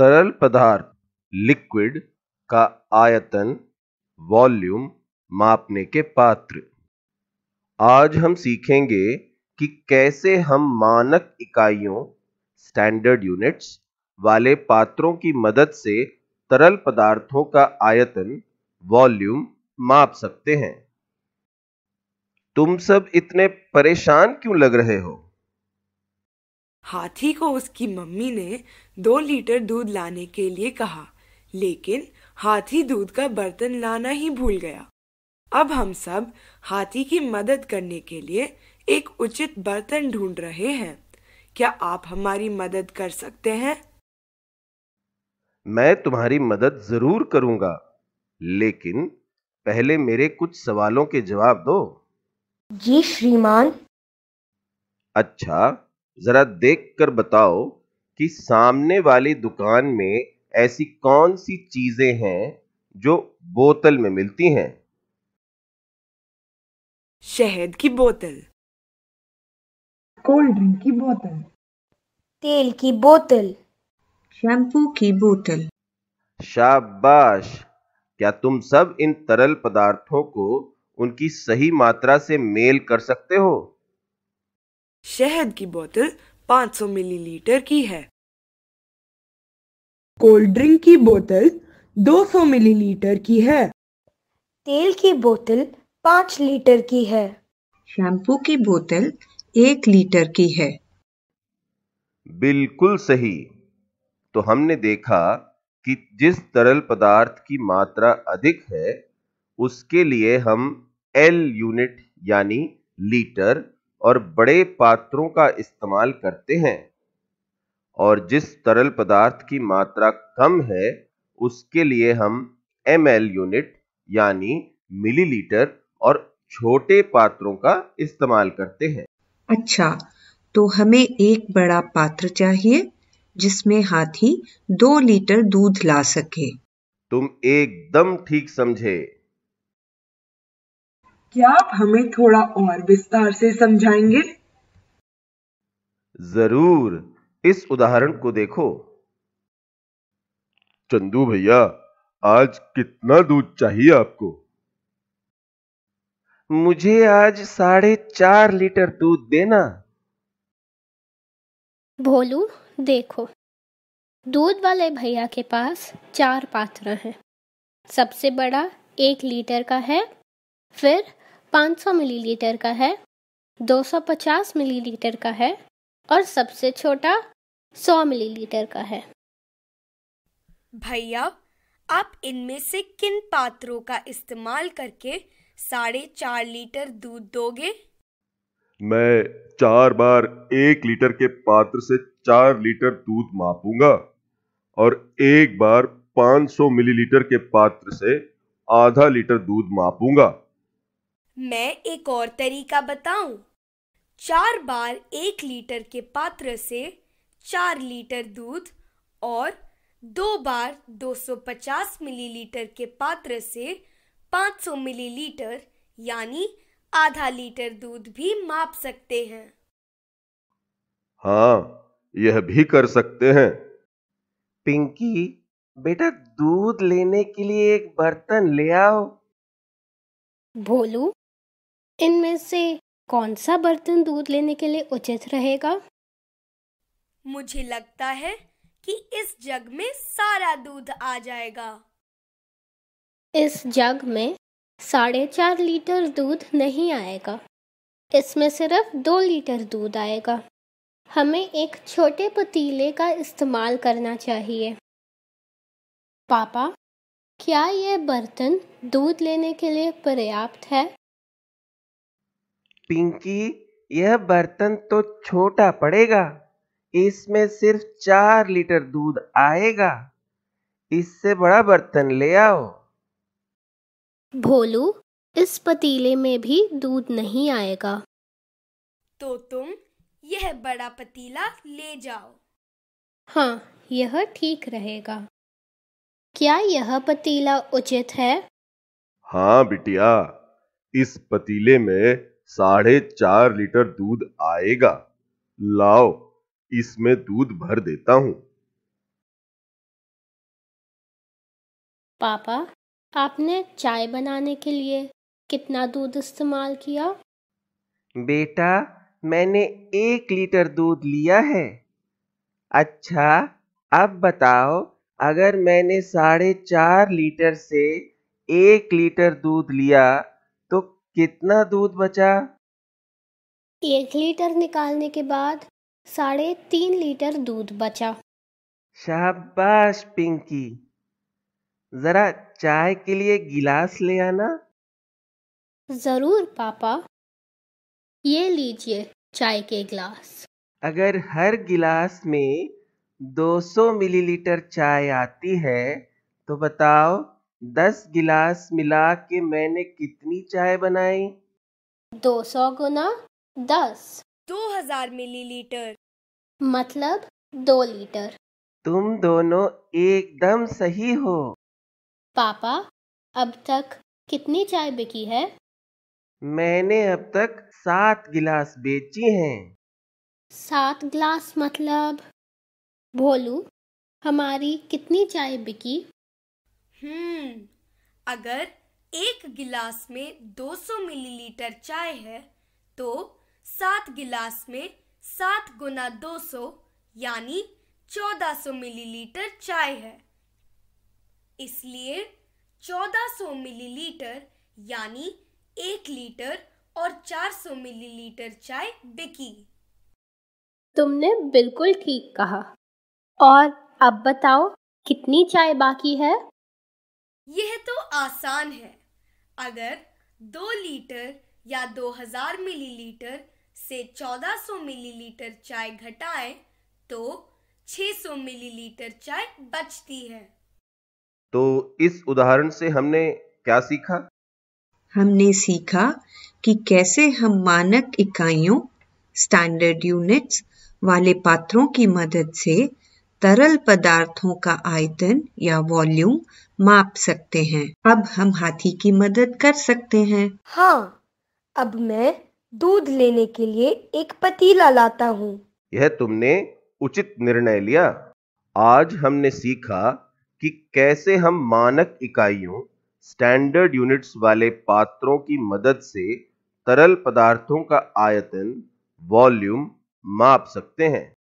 तरल पदार्थ लिक्विड का आयतन वॉल्यूम मापने के पात्र आज हम सीखेंगे कि कैसे हम मानक इकाइयों स्टैंडर्ड यूनिट्स वाले पात्रों की मदद से तरल पदार्थों का आयतन वॉल्यूम माप सकते हैं तुम सब इतने परेशान क्यों लग रहे हो हाथी को उसकी मम्मी ने दो लीटर दूध लाने के लिए कहा लेकिन हाथी दूध का बर्तन लाना ही भूल गया अब हम सब हाथी की मदद करने के लिए एक उचित बर्तन ढूंढ रहे हैं क्या आप हमारी मदद कर सकते हैं मैं तुम्हारी मदद जरूर करूंगा लेकिन पहले मेरे कुछ सवालों के जवाब दो जी श्रीमान अच्छा ज़रा देख कर बताओ कि सामने वाली दुकान में ऐसी कौन सी चीज़ें हैं जो बोतल में मिलती हैं शहद की बोतल कोल्ड ड्रिंक की बोतल तेल की बोतल शैम्पू की बोतल शाबाश क्या तुम सब इन तरल पदार्थों को उनकी सही मात्रा से मेल कर सकते हो शहद की बोतल 500 मिलीलीटर की है कोल्ड ड्रिंक की बोतल 200 मिलीलीटर की है तेल की बोतल 5 लीटर की है शैम्पू की बोतल 1 लीटर की है बिल्कुल सही तो हमने देखा कि जिस तरल पदार्थ की मात्रा अधिक है उसके लिए हम एल यूनिट यानी लीटर और बड़े पात्रों का इस्तेमाल करते हैं और जिस तरल पदार्थ की मात्रा कम है उसके लिए हम एम एल यूनिट यानी मिलीलीटर और छोटे पात्रों का इस्तेमाल करते हैं अच्छा तो हमें एक बड़ा पात्र चाहिए जिसमें हाथी दो लीटर दूध ला सके तुम एकदम ठीक समझे क्या आप हमें थोड़ा और विस्तार से समझाएंगे जरूर इस उदाहरण को देखो चंदू भैया आज कितना दूध चाहिए आपको मुझे आज साढ़े चार लीटर दूध देना भोलू देखो दूध वाले भैया के पास चार पात्र हैं सबसे बड़ा एक लीटर का है फिर 500 मिलीलीटर का है 250 मिलीलीटर का है और सबसे छोटा 100 मिलीलीटर का है भैया आप इनमें से किन पात्रों का इस्तेमाल करके साढ़े चार लीटर दूध दोगे मैं चार बार एक लीटर के पात्र से चार लीटर दूध मापूंगा और एक बार 500 मिलीलीटर के पात्र से आधा लीटर दूध मापूंगा मैं एक और तरीका बताऊं। चार बार एक लीटर के पात्र से चार लीटर दूध और दो बार 250 मिलीलीटर के पात्र से 500 मिलीलीटर यानी आधा लीटर दूध भी माप सकते हैं हाँ यह भी कर सकते हैं पिंकी बेटा दूध लेने के लिए एक बर्तन ले आओ भोलू इनमें से कौन सा बर्तन दूध लेने के लिए उचित रहेगा मुझे लगता है कि इस जग में सारा दूध आ जाएगा इस जग में साढ़े चार लीटर दूध नहीं आएगा इसमें सिर्फ दो लीटर दूध आएगा हमें एक छोटे पतीले का इस्तेमाल करना चाहिए पापा क्या यह बर्तन दूध लेने के लिए पर्याप्त है पिंकी यह बर्तन तो छोटा पड़ेगा इसमें सिर्फ चार लीटर दूध आएगा इससे बड़ा बर्तन ले आओ भोलू इस पतीले में भी दूध नहीं आएगा तो तुम यह बड़ा पतीला ले जाओ हाँ यह ठीक रहेगा क्या यह पतीला उचित है हाँ बिटिया इस पतीले में साढ़े चार लीटर दूध आएगा लाओ इसमें दूध भर देता हूँ पापा आपने चाय बनाने के लिए कितना दूध इस्तेमाल किया बेटा मैंने एक लीटर दूध लिया है अच्छा अब बताओ अगर मैंने साढ़े चार लीटर से एक लीटर दूध लिया कितना दूध बचा एक लीटर निकालने के बाद साढ़े तीन लीटर दूध बचा शाबाश पिंकी जरा चाय के लिए गिलास ले आना जरूर पापा ये लीजिए चाय के गिलास अगर हर गिलास में 200 मिलीलीटर चाय आती है तो बताओ दस गिलास मिला के मैंने कितनी चाय बनाई दो सौ गुना दस दो हजार मिलीलीटर मतलब दो लीटर तुम दोनों एकदम सही हो पापा अब तक कितनी चाय बिकी है मैंने अब तक सात गिलास बेची हैं सात गिलास मतलब भोलू हमारी कितनी चाय बिकी हम्म अगर एक गिलास में 200 मिलीलीटर चाय है तो सात गिलास में सात गुना दो सौ यानी 1400 मिलीलीटर चाय है इसलिए 1400 मिलीलीटर यानी एक लीटर और 400 मिलीलीटर चाय बिकी तुमने बिल्कुल ठीक कहा और अब बताओ कितनी चाय बाकी है यह तो आसान है अगर दो लीटर या दो हजार मिलीलीटर से चौदह सौ मिलीलीटर चाय घटाएं तो छह सौ मिलीलीटर चाय बचती है तो इस उदाहरण से हमने क्या सीखा हमने सीखा कि कैसे हम मानक इकाइयों स्टैंडर्ड यूनिट्स वाले पात्रों की मदद से तरल पदार्थों का आयतन या वॉल्यूम माप सकते हैं अब हम हाथी की मदद कर सकते हैं हाँ अब मैं दूध लेने के लिए एक पतीला लाता हूँ यह तुमने उचित निर्णय लिया आज हमने सीखा कि कैसे हम मानक इकाइयों स्टैंडर्ड यूनिट्स वाले पात्रों की मदद से तरल पदार्थों का आयतन वॉल्यूम माप सकते हैं